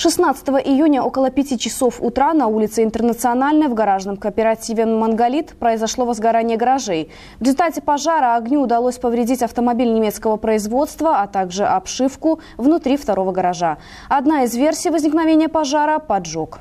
16 июня около 5 часов утра на улице Интернациональной в гаражном кооперативе «Мангалит» произошло возгорание гаражей. В результате пожара огню удалось повредить автомобиль немецкого производства, а также обшивку внутри второго гаража. Одна из версий возникновения пожара – поджог.